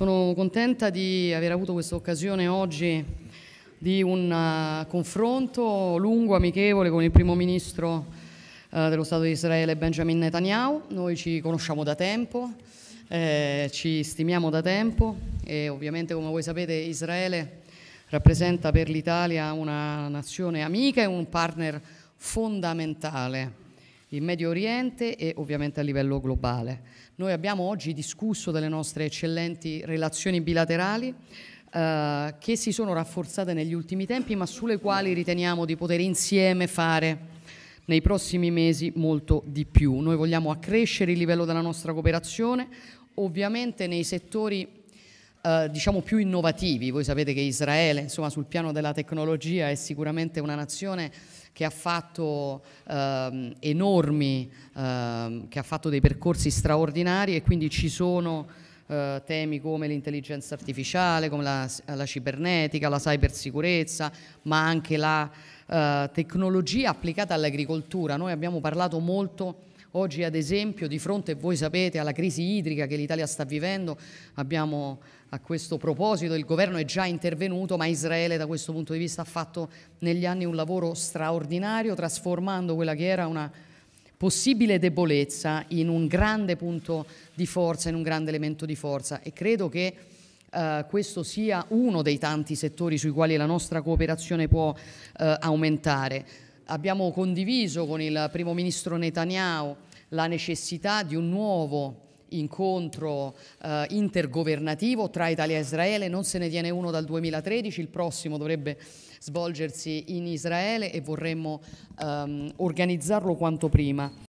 Sono contenta di aver avuto questa occasione oggi di un eh, confronto lungo, amichevole con il primo ministro eh, dello Stato di Israele Benjamin Netanyahu. Noi ci conosciamo da tempo, eh, ci stimiamo da tempo e ovviamente come voi sapete Israele rappresenta per l'Italia una nazione amica e un partner fondamentale in Medio Oriente e ovviamente a livello globale. Noi abbiamo oggi discusso delle nostre eccellenti relazioni bilaterali eh, che si sono rafforzate negli ultimi tempi ma sulle quali riteniamo di poter insieme fare nei prossimi mesi molto di più. Noi vogliamo accrescere il livello della nostra cooperazione, ovviamente nei settori eh, diciamo più innovativi. Voi sapete che Israele, insomma, sul piano della tecnologia è sicuramente una nazione che ha fatto eh, enormi, eh, che ha fatto dei percorsi straordinari e quindi ci sono Uh, temi come l'intelligenza artificiale, come la, la, cibernetica, la cybersicurezza, ma anche la uh, tecnologia applicata all'agricoltura. Noi abbiamo parlato molto Oggi ad esempio di fronte, voi sapete, alla crisi idrica che l'Italia sta vivendo, abbiamo a questo proposito il governo è già intervenuto, ma Israele da questo punto di vista ha fatto negli anni un lavoro straordinario trasformando quella che era una possibile debolezza in un grande punto di forza, in un grande elemento di forza e credo che Uh, questo sia uno dei tanti settori sui quali la nostra cooperazione può uh, aumentare abbiamo condiviso con il primo ministro Netanyahu la necessità di un nuovo incontro eh, intergovernativo tra Italia e Israele, non se ne tiene uno dal 2013, il prossimo dovrebbe svolgersi in Israele e vorremmo ehm, organizzarlo quanto prima.